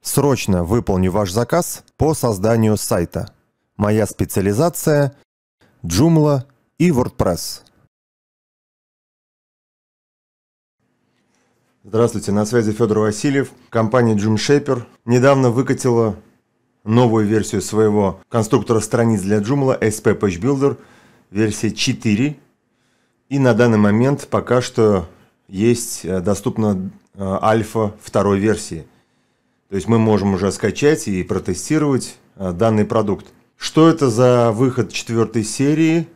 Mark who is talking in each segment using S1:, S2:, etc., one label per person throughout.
S1: Срочно выполню ваш заказ по созданию сайта. Моя специализация – Joomla и WordPress. Здравствуйте, на связи Федор Васильев. Компания Jim Shaper недавно выкатила новую версию своего конструктора страниц для Joomla SP Page Builder, версия 4. И на данный момент пока что есть э, доступна э, альфа второй версии – то есть мы можем уже скачать и протестировать э, данный продукт. Что это за выход четвертой серии?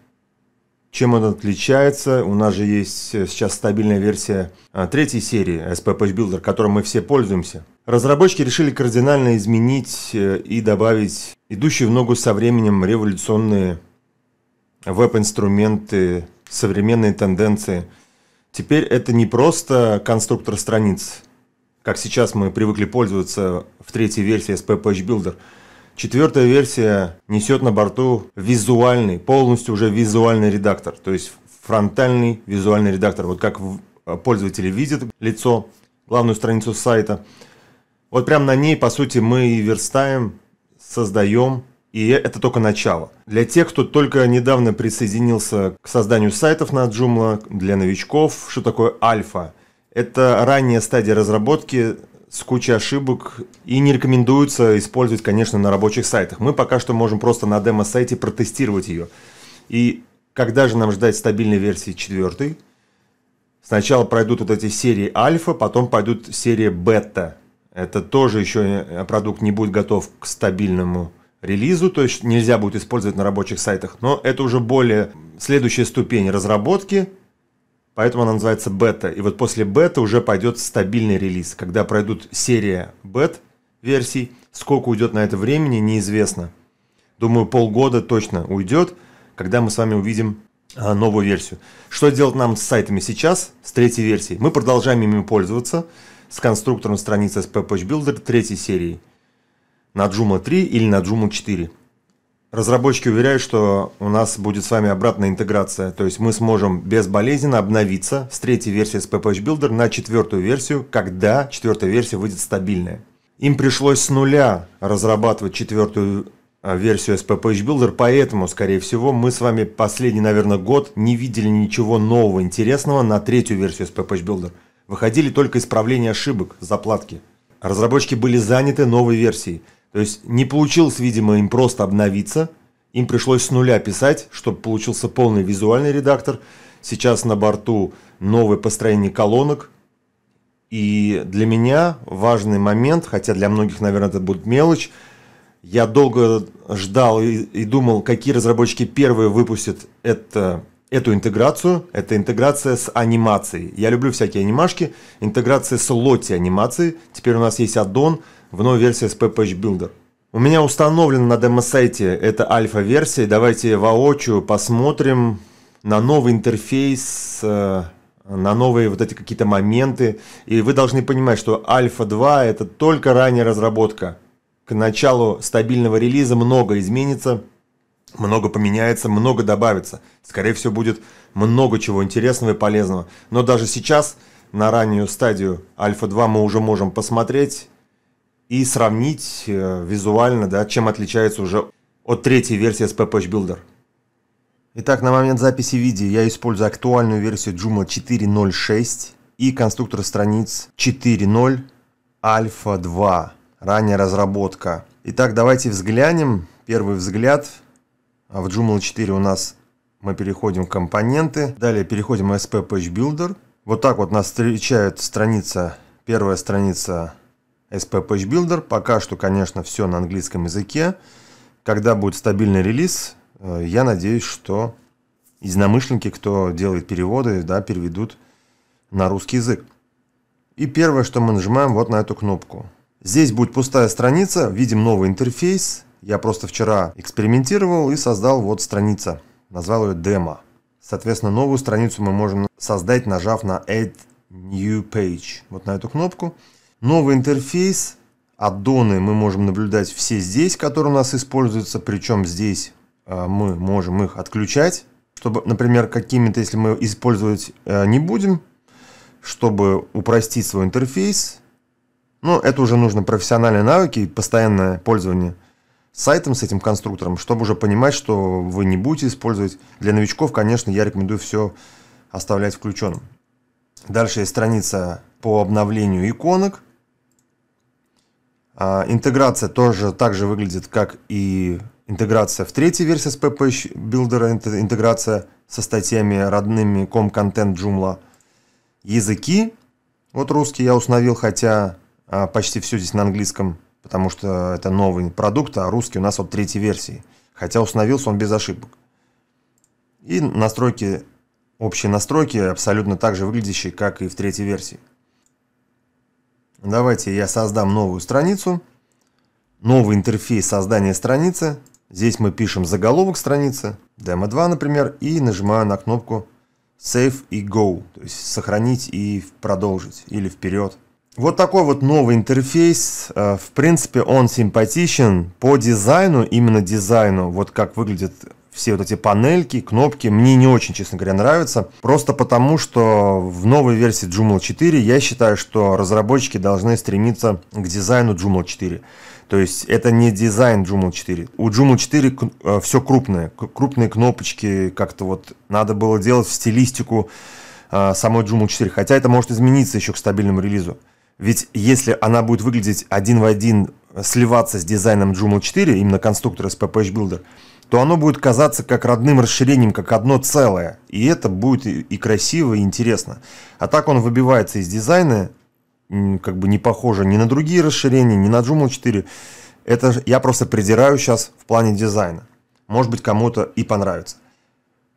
S1: Чем он отличается? У нас же есть э, сейчас стабильная версия э, третьей серии SP Page Builder, которой мы все пользуемся. Разработчики решили кардинально изменить и добавить идущие в ногу со временем революционные веб-инструменты, современные тенденции. Теперь это не просто конструктор страниц – как сейчас мы привыкли пользоваться в третьей версии SP Page Builder. Четвертая версия несет на борту визуальный, полностью уже визуальный редактор, то есть фронтальный визуальный редактор. Вот как э, пользователи видят лицо, главную страницу сайта. Вот прямо на ней, по сути, мы и верстаем, создаем, и это только начало. Для тех, кто только недавно присоединился к созданию сайтов на Joomla, для новичков, что такое альфа – это ранняя стадия разработки с кучей ошибок и не рекомендуется использовать, конечно, на рабочих сайтах. Мы пока что можем просто на демо-сайте протестировать ее. И когда же нам ждать стабильной версии четвертой? Сначала пройдут вот эти серии альфа, потом пойдут серии бета. Это тоже еще э, продукт не будет готов к стабильному релизу, то есть нельзя будет использовать на рабочих сайтах, но это уже более следующая ступень разработки, Поэтому она называется бета. И вот после бета уже пойдет стабильный релиз. Когда пройдут серия бет-версий, сколько уйдет на это времени, неизвестно. Думаю, полгода точно уйдет, когда мы с вами увидим а, новую версию. Что делать нам с сайтами сейчас, с третьей версией? Мы продолжаем ими пользоваться с конструктором страницы SP Page Builder третьей серии на Joomla 3 или на Joomla 4. Разработчики уверяют, что у нас будет с вами обратная интеграция, то есть мы сможем безболезненно обновиться с третьей версии SP Patch Builder на четвертую версию, когда четвертая версия выйдет стабильная. Им пришлось с нуля разрабатывать четвертую а, версию SP Page Builder, поэтому, скорее всего, мы с вами последний, наверное, год не видели ничего нового интересного на третью версию SP Page Builder. Выходили только исправления ошибок, заплатки. Разработчики были заняты новой версией – то есть не получилось, видимо, им просто обновиться. Им пришлось с нуля писать, чтобы получился полный визуальный редактор. Сейчас на борту новое построение колонок. И для меня важный момент, хотя для многих, наверное, это будет мелочь, я долго ждал и, и думал, какие разработчики первые выпустят это, эту интеграцию. Это интеграция с анимацией. Я люблю всякие анимашки. Интеграция с лоти анимацией. Теперь у нас есть аддон в новой версии SP Page Builder. У меня установлен на демо-сайте эта альфа-версия. Давайте воочию посмотрим на новый интерфейс, э, на новые вот эти какие-то моменты. И вы должны понимать, что альфа-2 это только ранняя разработка. К началу стабильного релиза много изменится, много поменяется, много добавится. Скорее всего, будет много чего интересного и полезного. Но даже сейчас на раннюю стадию альфа-2 мы уже можем посмотреть и сравнить э, визуально, да, чем отличается уже от третьей версии SP Patch Builder. Итак, на момент записи видео я использую актуальную версию Joomla 4.0.6 и конструктор страниц 4.0 Alpha 2, ранняя разработка. Итак, давайте взглянем. Первый взгляд. А в Joomla 4 у нас мы переходим в компоненты. Далее переходим в SP Page Builder. Вот так вот нас встречает страница, первая страница SP Page Builder. Пока что, конечно, все на английском языке. Когда будет стабильный релиз, э, я надеюсь, что единомышленники, кто делает переводы, да, переведут на русский язык. И первое, что мы нажимаем вот на эту кнопку. Здесь будет пустая страница, видим новый интерфейс. Я просто вчера экспериментировал и создал вот страница. Назвал ее демо. Соответственно, новую страницу мы можем создать, нажав на Add New Page. Вот на эту кнопку. Новый интерфейс, аддоны мы можем наблюдать все здесь, которые у нас используются, причем здесь э, мы можем их отключать, чтобы, например, какими-то, если мы использовать э, не будем, чтобы упростить свой интерфейс, Но это уже нужно профессиональные навыки и постоянное пользование сайтом с этим конструктором, чтобы уже понимать, что вы не будете использовать. Для новичков, конечно, я рекомендую все оставлять включенным. Дальше есть страница по обновлению иконок. А, интеграция тоже так же выглядит, как и интеграция в третьей версии с PP Builder, интеграция со статьями родными com-контент Joomla. Языки. Вот русский я установил, хотя а, почти все здесь на английском, потому что это новый продукт, а русский у нас вот третьей версии. Хотя установился он без ошибок. И настройки, общие настройки абсолютно так же выглядящие, как и в третьей версии. Давайте я создам новую страницу. Новый интерфейс создания страницы. Здесь мы пишем заголовок страницы, демо-2, например, и нажимаю на кнопку Save и Go, то есть сохранить и продолжить, или вперед. Вот такой вот новый интерфейс. Э, в принципе, он симпатичен по дизайну, именно дизайну, вот как выглядит все вот эти панельки, кнопки, мне не очень, честно говоря, нравятся. Просто потому, что в новой версии Joomla 4 я считаю, что разработчики должны стремиться к дизайну Joomla 4. То есть это не дизайн Joomla 4. У Joomla 4 все крупное. Крупные кнопочки как-то вот надо было делать в стилистику э, самой Joomla 4. Хотя это может измениться еще к стабильному релизу. Ведь если она будет выглядеть один в один, э, сливаться с дизайном Joomla 4, именно конструктора с PPH Builder, то оно будет казаться как родным расширением, как одно целое. И это будет и красиво, и интересно. А так он выбивается из дизайна, как бы не похоже ни на другие расширения, ни на Joomla 4. Это я просто придираю сейчас в плане дизайна. Может быть, кому-то и понравится.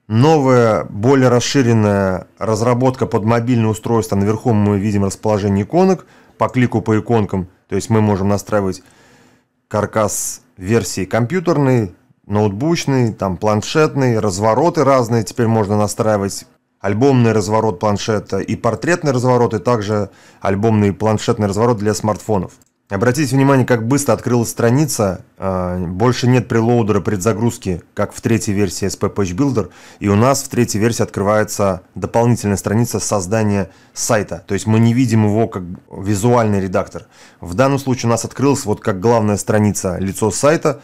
S1: Новая, более расширенная разработка под мобильное устройство. Наверху мы видим расположение иконок по клику по иконкам. То есть мы можем настраивать каркас версии компьютерной, ноутбучный, там планшетный, развороты разные, теперь можно настраивать альбомный разворот планшета и портретный разворот, и также альбомный планшетный разворот для смартфонов. Обратите внимание, как быстро открылась страница, а, больше нет прелоудера предзагрузки, как в третьей версии SP Page Builder, и у нас в третьей версии открывается дополнительная страница создания сайта, то есть мы не видим его как визуальный редактор. В данном случае у нас открылась вот как главная страница лицо сайта,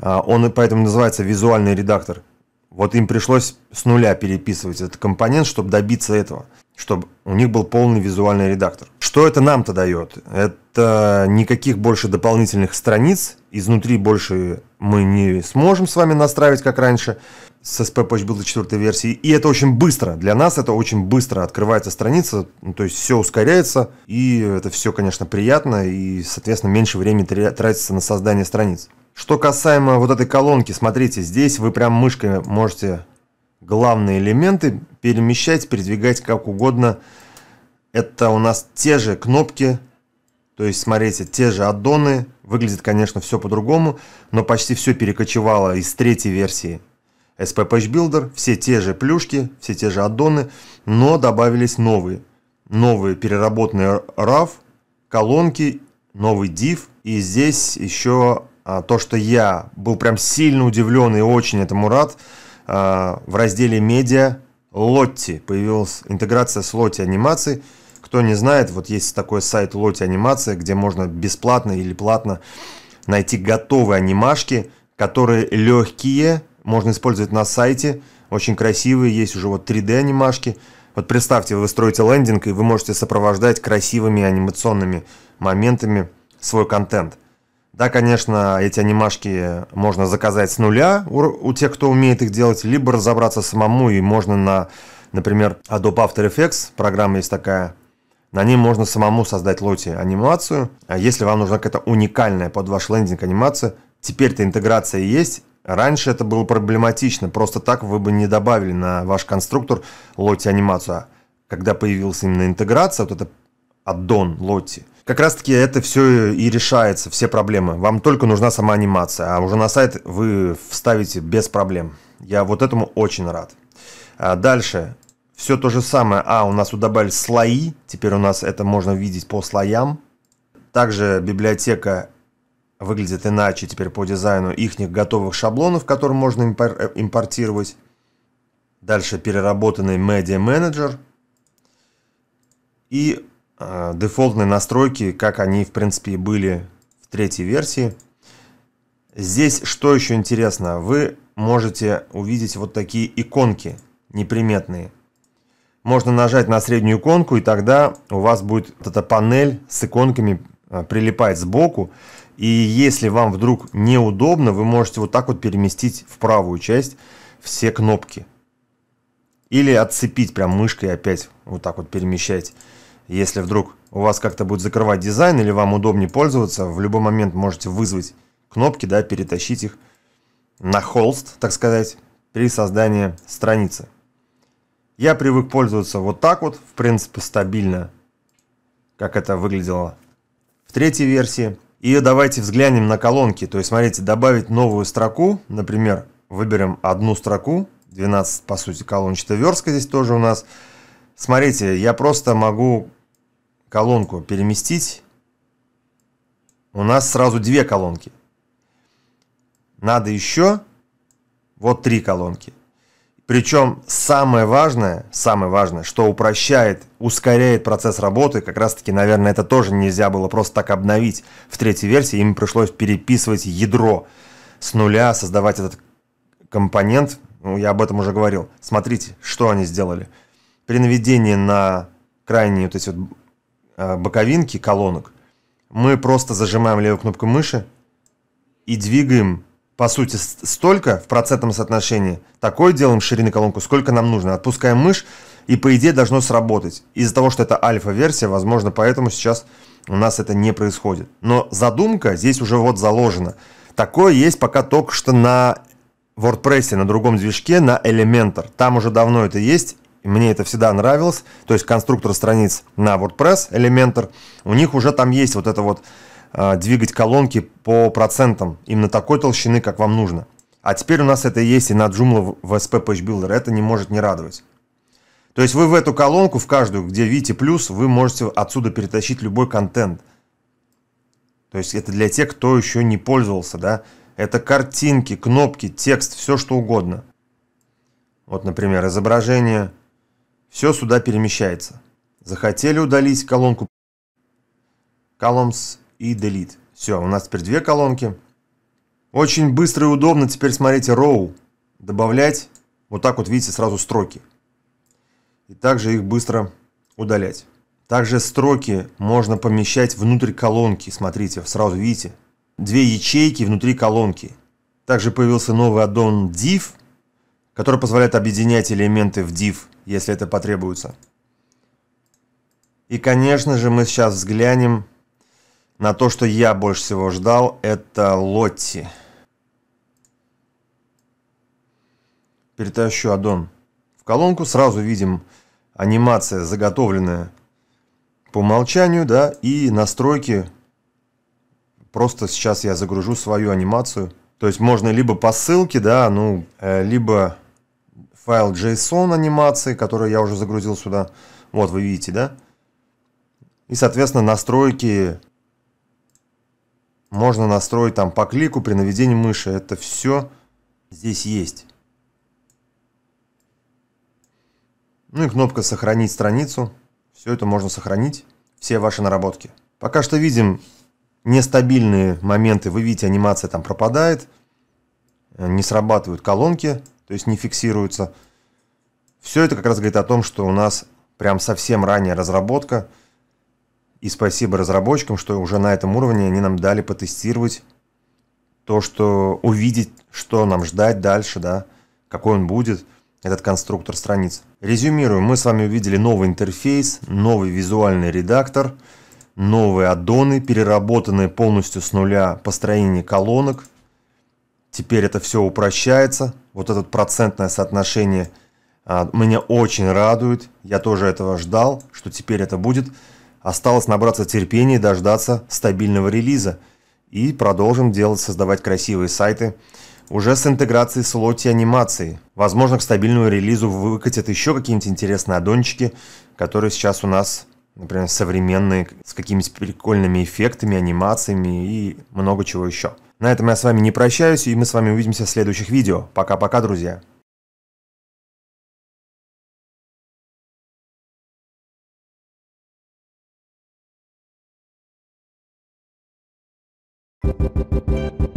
S1: а, он поэтому называется визуальный редактор. Вот им пришлось с нуля переписывать этот компонент, чтобы добиться этого, чтобы у них был полный визуальный редактор. Что это нам-то дает? Это никаких больше дополнительных страниц, изнутри больше мы не сможем с вами настраивать, как раньше, с SP Patch Builder 4 версии. И это очень быстро. Для нас это очень быстро открывается страница, ну, то есть все ускоряется, и это все, конечно, приятно, и, соответственно, меньше времени тратится на создание страниц. Что касаемо вот этой колонки, смотрите, здесь вы прям мышкой можете главные элементы перемещать, передвигать как угодно. Это у нас те же кнопки, то есть, смотрите, те же аддоны. Выглядит, конечно, все по-другому, но почти все перекочевало из третьей версии SP Page Builder. Все те же плюшки, все те же аддоны, но добавились новые. Новые переработанные RAV, колонки, новый div. И здесь еще а, то, что я был прям сильно удивлен и очень этому рад, а, в разделе «Медиа» Лотти появилась интеграция с Лотти анимацией. Кто не знает, вот есть такой сайт Лотти анимация, где можно бесплатно или платно найти готовые анимашки, которые легкие, можно использовать на сайте, очень красивые, есть уже вот 3D анимашки. Вот представьте, вы строите лендинг, и вы можете сопровождать красивыми анимационными моментами свой контент. Да, конечно, эти анимашки можно заказать с нуля у, у тех, кто умеет их делать, либо разобраться самому, и можно на, например, Adobe After Effects, программа есть такая, на ней можно самому создать лоти анимацию. А если вам нужна какая-то уникальная под ваш лендинг анимация, теперь-то интеграция есть, Раньше это было проблематично, просто так вы бы не добавили на ваш конструктор лоти анимацию. А когда появилась именно интеграция, вот это аддон лоти – как раз таки это все и решается, все проблемы. Вам только нужна сама анимация, а уже на сайт вы вставите без проблем. Я вот этому очень рад. А дальше все то же самое. А, у нас тут добавили слои, теперь у нас это можно видеть по слоям. Также библиотека выглядит иначе теперь по дизайну их готовых шаблонов, которые можно импор э, импортировать. Дальше переработанный Media Manager. И э, дефолтные настройки, как они, в принципе, были в третьей версии. Здесь что еще интересно, вы можете увидеть вот такие иконки неприметные. Можно нажать на среднюю иконку, и тогда у вас будет вот эта панель с иконками э, прилипать сбоку. И если вам вдруг неудобно, вы можете вот так вот переместить в правую часть все кнопки. Или отцепить прям мышкой опять вот так вот перемещать если вдруг у вас как-то будет закрывать дизайн или вам удобнее пользоваться, в любой момент можете вызвать кнопки, да, перетащить их на холст, так сказать, при создании страницы. Я привык пользоваться вот так вот, в принципе, стабильно, как это выглядело в третьей версии. И давайте взглянем на колонки. То есть, смотрите, добавить новую строку, например, выберем одну строку, 12, по сути, колончатая верстка здесь тоже у нас. Смотрите, я просто могу колонку переместить, у нас сразу две колонки. Надо еще вот три колонки. Причем самое важное, самое важное, что упрощает, ускоряет процесс работы, как раз таки, наверное, это тоже нельзя было просто так обновить в третьей версии, им пришлось переписывать ядро с нуля, создавать этот компонент, ну, я об этом уже говорил. Смотрите, что они сделали. При наведении на крайние вот эти вот Э, боковинки колонок, мы просто зажимаем левую кнопку мыши и двигаем, по сути, столько в процентном соотношении, такой делаем ширины колонку, сколько нам нужно. Отпускаем мышь, и по идее должно сработать. Из-за того, что это альфа-версия, возможно, поэтому сейчас у нас это не происходит. Но задумка здесь уже вот заложена. Такое есть пока только что на WordPress, на другом движке, на Elementor. Там уже давно это есть, мне это всегда нравилось, то есть конструктор страниц на WordPress, Elementor, у них уже там есть вот это вот э, двигать колонки по процентам, именно такой толщины, как вам нужно. А теперь у нас это есть и на Joomla в SP Page Builder, это не может не радовать. То есть вы в эту колонку, в каждую, где видите плюс, вы можете отсюда перетащить любой контент. То есть это для тех, кто еще не пользовался, да. Это картинки, кнопки, текст, все что угодно. Вот, например, изображение – все сюда перемещается. Захотели удалить колонку Columns и Delete. Все, у нас теперь две колонки. Очень быстро и удобно теперь, смотрите, Row. Добавлять. Вот так вот, видите, сразу строки. И также их быстро удалять. Также строки можно помещать внутрь колонки. Смотрите, сразу видите. Две ячейки внутри колонки. Также появился новый аддон div, который позволяет объединять элементы в div если это потребуется. И, конечно же, мы сейчас взглянем на то, что я больше всего ждал, это Лотти. Перетащу аддон. В колонку сразу видим анимация заготовленная по умолчанию, да, и настройки. Просто сейчас я загружу свою анимацию. То есть можно либо по ссылке, да, ну, э, либо файл JSON анимации, который я уже загрузил сюда. Вот, вы видите, да? И, соответственно, настройки можно настроить там по клику, при наведении мыши. Это все здесь есть. Ну и кнопка «Сохранить страницу». Все это можно сохранить, все ваши наработки. Пока что видим нестабильные моменты. Вы видите, анимация там пропадает, не срабатывают колонки то есть не фиксируются. Все это как раз говорит о том, что у нас прям совсем ранняя разработка. И спасибо разработчикам, что уже на этом уровне они нам дали потестировать то, что увидеть, что нам ждать дальше, да, какой он будет, этот конструктор страниц. резюмирую мы с вами увидели новый интерфейс, новый визуальный редактор, новые аддоны, переработанные полностью с нуля построение колонок. Теперь это все упрощается, вот это процентное соотношение а, меня очень радует. Я тоже этого ждал, что теперь это будет. Осталось набраться терпения и дождаться стабильного релиза. И продолжим делать, создавать красивые сайты уже с интеграцией с лоти анимации. Возможно, к стабильному релизу выкатят еще какие-нибудь интересные аддончики, которые сейчас у нас, например, современные, с какими-то прикольными эффектами, анимациями и много чего еще. На этом я с вами не прощаюсь, и мы с вами увидимся в следующих видео. Пока-пока, друзья. Thank you.